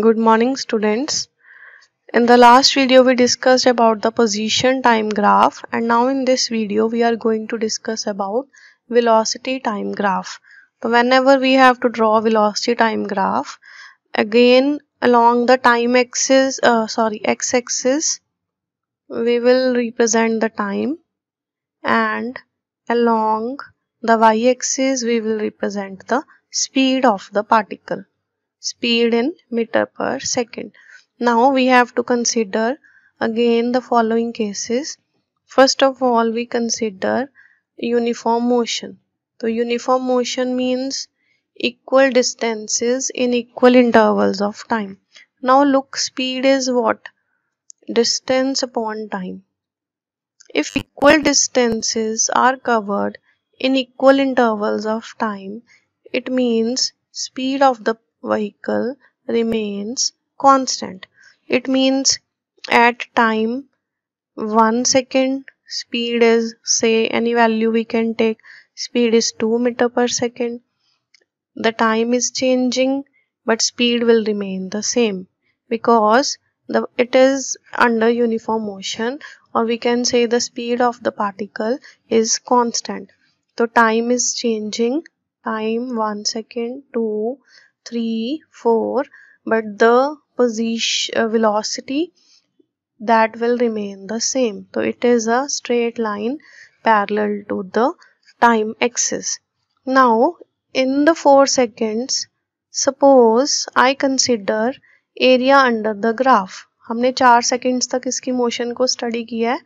good morning students in the last video we discussed about the position time graph and now in this video we are going to discuss about velocity time graph so whenever we have to draw velocity time graph again along the time axis uh, sorry x axis we will represent the time and along the y axis we will represent the speed of the particle speed in meter per second. Now we have to consider again the following cases. First of all we consider uniform motion. So uniform motion means equal distances in equal intervals of time. Now look speed is what? Distance upon time. If equal distances are covered in equal intervals of time, it means speed of the vehicle remains constant. It means at time 1 second speed is say any value we can take speed is 2 meter per second. The time is changing but speed will remain the same because the it is under uniform motion or we can say the speed of the particle is constant so time is changing time 1 second 2 three, four, but the position uh, velocity that will remain the same so it is a straight line parallel to the time axis now in the 4 seconds suppose I consider area under the graph हमने चार seconds तक इसकी motion को study किया है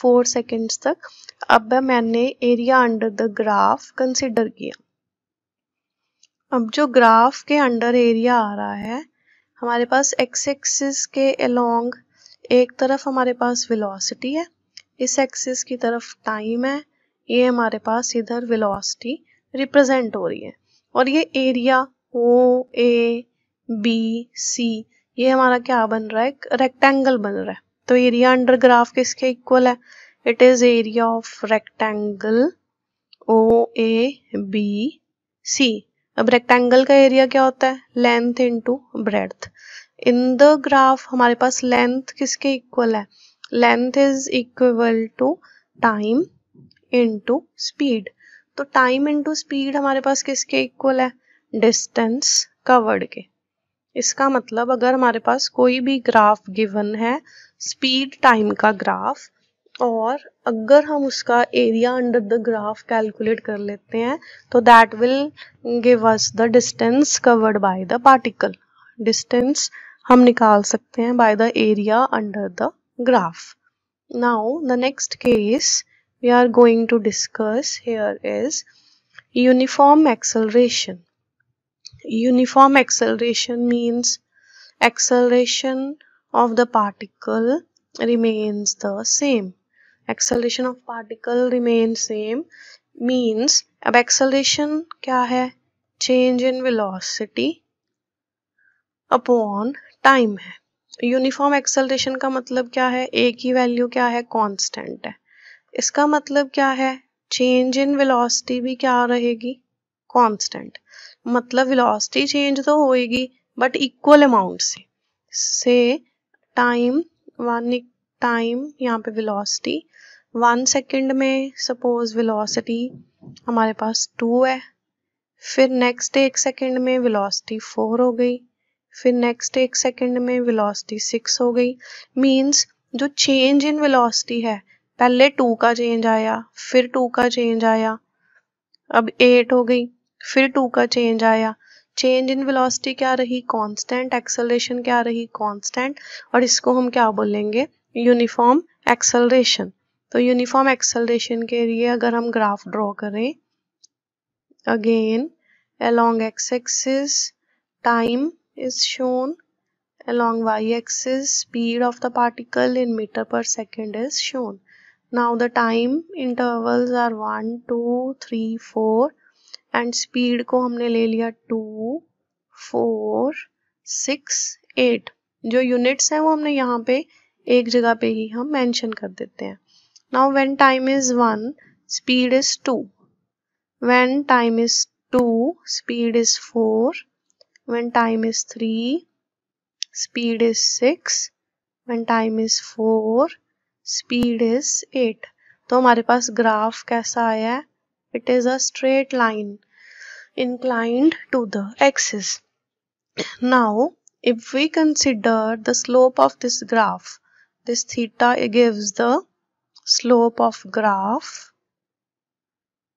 four seconds तक अब मैंने area under the graph consider किया अब जो ग्राफ के अंडर एरिया आ रहा है हमारे पास एक्स एक्सिस के अलोंग एक तरफ हमारे पास वेलोसिटी है इस एक्सिस की तरफ टाइम है ये हमारे पास इधर वेलोसिटी रिप्रेजेंट हो रही है और ये एरिया ओ ए बी सी ये हमारा क्या बन रहा है रेक्टेंगल बन रहा है तो एरिया अंडर ग्राफ किसके इक्वल है it is area of rectangle O A B C अब रेक्टेंगल का एरिया क्या होता है length into breadth in the graph हमारे पास लेंथ किसके इक्वल है length is equal to time into speed तो टाइम इनटू स्पीड हमारे पास किसके इक्वल है डिस्टेंस कवर्ड के इसका मतलब अगर हमारे पास कोई भी ग्राफ गिवन है स्पीड टाइम का ग्राफ और अगर हम उसका area under the graph calculate कर लेते हैं तो that will give us the distance covered by the particle distance हम निकाल सकते हैं by the area under the graph now the next case we are going to discuss here is uniform acceleration uniform acceleration means acceleration of the particle remains the same acceleration of particle remain same means अब acceleration क्या है change in velocity upon time है uniform acceleration का मतलब क्या है ए की value क्या है कॉन्स्टेंट है इसका मतलब क्या है चेंज इन वेलोसिटी भी क्या रहेगी कॉन्स्टेंट मतलब वेलोसिटी चेंज तो होएगी बट इक्वल अमाउंट से से टाइम वन टाइम यहाँ पे वेलोसिटी वन सेकंड में सपोज वेलोसिटी हमारे पास टू है फिर नेक्स्ट एक सेकंड में वेलोसिटी फोर हो गई फिर नेक्स्ट एक सेकंड में वेलोसिटी सिक्स हो गई मींस जो चेंज इन वेलोसिटी है पहले टू का चेंज आया फिर टू का चेंज आया अब एट हो गई फिर टू का चेंज आया चेंज इन वेलोसिटी क्या रही कांस्टेंट एक्सेलरेशन क्या रही कांस्टेंट और इसको हम क्या बोलेंगे यूनिफॉर्म एक्सलेशन तो यूनिफॉर्म एक्सलेशन के लिए अगर हम ग्राफ ड्रॉ करें again along X axis time is shown along Y axis speed of the particle in metre per second is shown now the time intervals are one two three four and speed को हमने ले लिया two four six eight जो units हैं वो हमने यहाँ पे एक जगह पे ही हम मेंशन कर देते हैं now when time is one speed is two when time is two speed is four when time is three speed is six when time is four speed is eight तो हमारे पास ग्राफ कैसा आया है it is a straight line inclined to the axis now if we consider the slope of this graph this theta gives the slope of graph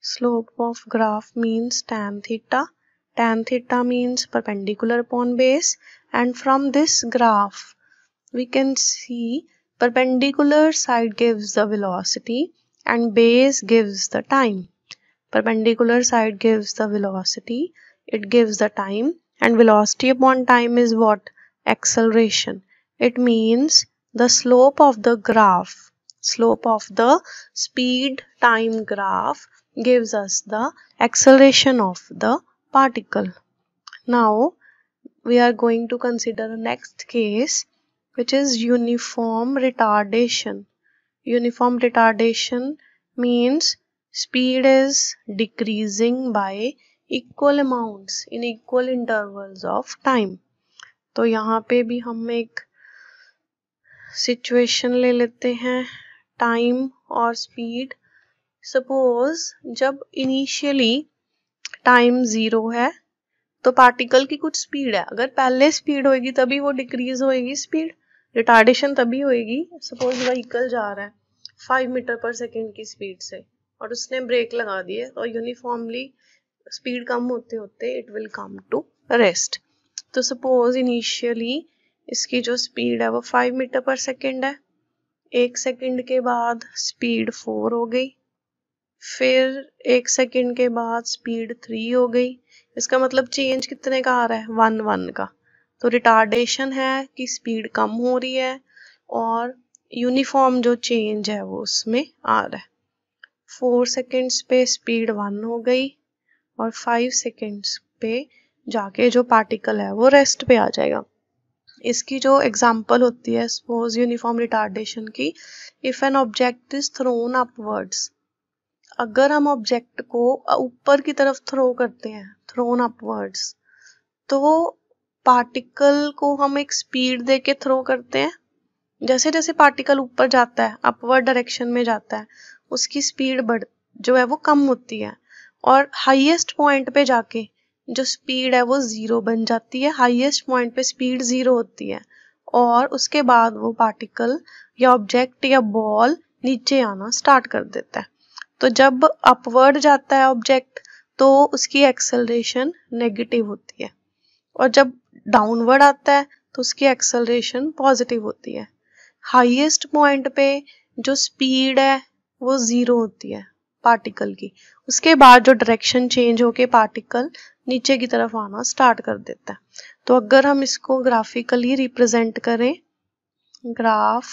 slope of graph means tan theta tan theta means perpendicular upon base and from this graph we can see perpendicular side gives the velocity and base gives the time perpendicular side gives the velocity it gives the time and velocity upon time is what acceleration it means the slope of the graph slope of the speed time graph gives us the acceleration of the particle. Now we are going to consider the next case which is uniform retardation. Uniform retardation means speed is decreasing by equal amounts in equal intervals of time. So here पे भी situation ले लेते हैं time और speed suppose जब initially time zero है तो particle की कुछ स्पीड है अगर पहले स्पीड होगी तभी वो डिक्रीज होएगी स्पीड रिटार्डेशन तभी होएगी सपोज व्हीकल जा रहा है फाइव मीटर पर सेकेंड की स्पीड से और उसने ब्रेक लगा दिए और यूनिफॉर्मली स्पीड कम होते होते it will come to rest तो सपोज इनिशियली इसकी जो स्पीड है वो फाइव मीटर पर सेकेंड है एक सेकंड के बाद स्पीड फोर हो गई फिर एक सेकंड के बाद स्पीड थ्री हो गई इसका मतलब चेंज कितने का आ रहा है वन वन का तो रिटार्डेशन है कि स्पीड कम हो रही है और यूनिफॉर्म जो चेंज है वो उसमें आ रहा है फोर सेकेंड्स पे स्पीड वन हो गई और फाइव सेकेंड्स पे जाके जो पार्टिकल है वो रेस्ट पे आ जाएगा इसकी जो एग्जाम्पल होती है सपोज यूनिफॉर्म रिटार्डेशन की if an object is thrown upwards अगर हम ऑब्जेक्ट को ऊपर की तरफ थ्रो करते हैं थ्रोन अपवर्ड्स तो पार्टिकल को हम एक स्पीड दे के थ्रो करते हैं जैसे जैसे पार्टिकल ऊपर जाता है अपवर्ड डायरेक्शन में जाता है उसकी स्पीड बढ़ जो है वो कम होती है और हाईएस्ट पॉइंट पे जाके जो स्पीड है वो ज़ीरो बन जाती है हाईएस्ट पॉइंट पे स्पीड ज़ीरो होती है और उसके बाद वो पार्टिकल या ऑब्जेक्ट या बॉल नीचे आना स्टार्ट कर देता है तो जब अपवर्ड जाता है ऑब्जेक्ट तो उसकी एक्सेलरेशन नेगेटिव होती है और जब डाउनवर्ड आता है तो उसकी एक्सेलरेशन पॉजिटिव होती है हाईएस्ट पॉइंट पे जो स्पीड है वो ज़ीरो होती है पार्टिकल की उसके बाद जो डायरेक्शन चेंज होके पार्टिकल नीचे की तरफ आना स्टार्ट कर देता है तो अगर हम इसको ग्राफिकली रिप्रेजेंट करें ग्राफ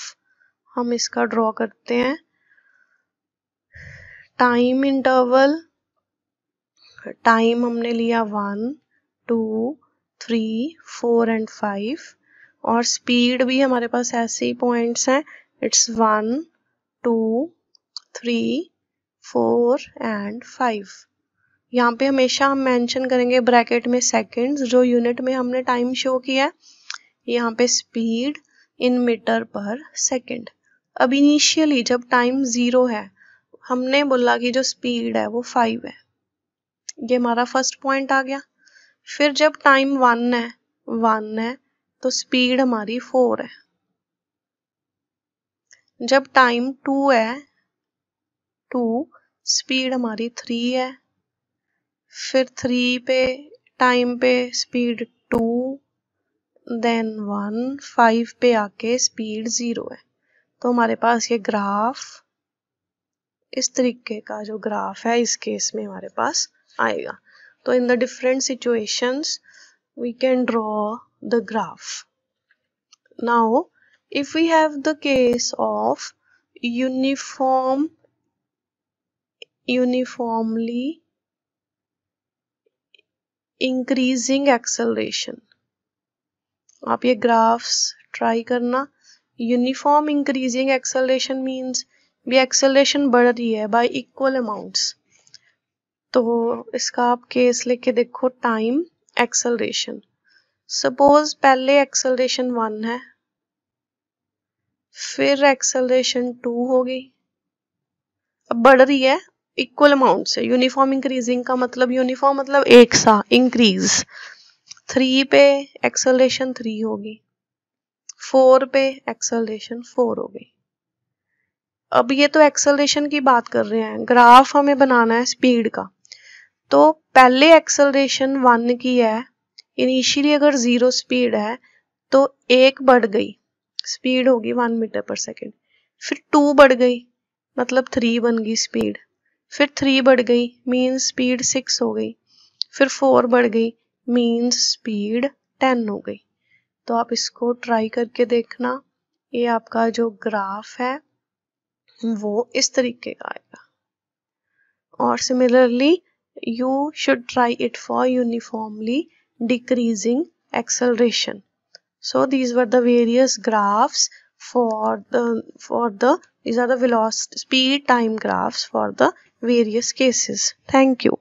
हम इसका ड्रॉ करते हैं टाइम इंटरवल टाइम हमने लिया one two three four and five और स्पीड भी हमारे पास ऐसे ही पॉइंट्स हैं it's one two three four and five यहाँ पे हमेशा हम मेंशन करेंगे ब्रैकेट में सेकंड्स जो यूनिट में हमने टाइम शो किया है यहाँ पे speed in metre per second अब इनिशियली जब टाइम ज़ीरो है हमने बोला कि जो स्पीड है वो फाइव है ये हमारा फर्स्ट पॉइंट आ गया फिर जब टाइम वन है वन है तो स्पीड हमारी फोर है जब टाइम टू है टू स्पीड हमारी थ्री है फिर थ्री पे टाइम पे speed two then one five पे आके स्पीड ज़ीरो है तो हमारे पास ये ग्राफ इस तरीके का जो ग्राफ है इस केस में हमारे पास आएगा तो in the different situations we can draw the graph now if we have the case of uniform uniformly increasing acceleration आप ये ग्राफ्स ट्राई करना यूनिफॉर्म इंक्रीजिंग एक्सेलरेशन मींस भी एक्सेलरेशन बढ़ रही है बाय इक्वल अमाउंट्स तो इसका आप केस लेके देखो टाइम एक्सेलरेशन सपोज पहले एक्सेलरेशन वन है फिर एक्सेलरेशन टू होगी अब बढ़ रही है इक्वल अमाउंट से यूनिफॉर्म इंक्रीजिंग का मतलब यूनिफॉर्म मतलब एक सा इंक्रीज थ्री पे एक्सलेशन थ्री होगी फोर पे एक्सलेशन फोर होगी अब ये तो एक्सलेशन की बात कर रहे हैं ग्राफ हमें बनाना है स्पीड का तो पहले एक्सलेशन वन की है इनिशियली अगर जीरो स्पीड है तो एक बढ़ गई स्पीड होगी वन मीटर पर सेकेंड फिर टू बढ़ गई मतलब थ्री बन गई स्पीड फिर थ्री बढ़ गई मीन स्पीड सिक्स हो गई फिर फोर बढ़ गई मीन स्पीड टेन हो गई तो आप इसको ट्राई करके देखना ये आपका जो ग्राफ है वो इस तरीके का आएगा और similarly you should try it for uniformly decreasing acceleration so these were the various graphs for the for the is are दिलोस speed time graphs for the various cases. Thank you.